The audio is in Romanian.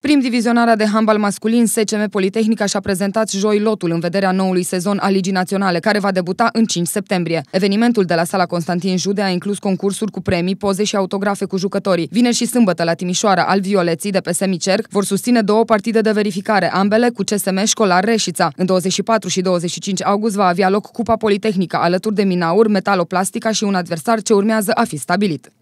Prim divizionarea de handbal masculin SCM Politehnica și-a prezentat joi lotul în vederea noului sezon al Ligii Naționale, care va debuta în 5 septembrie. Evenimentul de la sala Constantin Jude a inclus concursuri cu premii, poze și autografe cu jucătorii. Vineri și sâmbătă la Timișoara, al Violeții de pe Semicerc vor susține două partide de verificare, ambele cu CSM Școlar Reșița. În 24 și 25 august va avea loc Cupa Politehnica alături de Minaur, Metaloplastica și un adversar ce urmează a fi stabilit.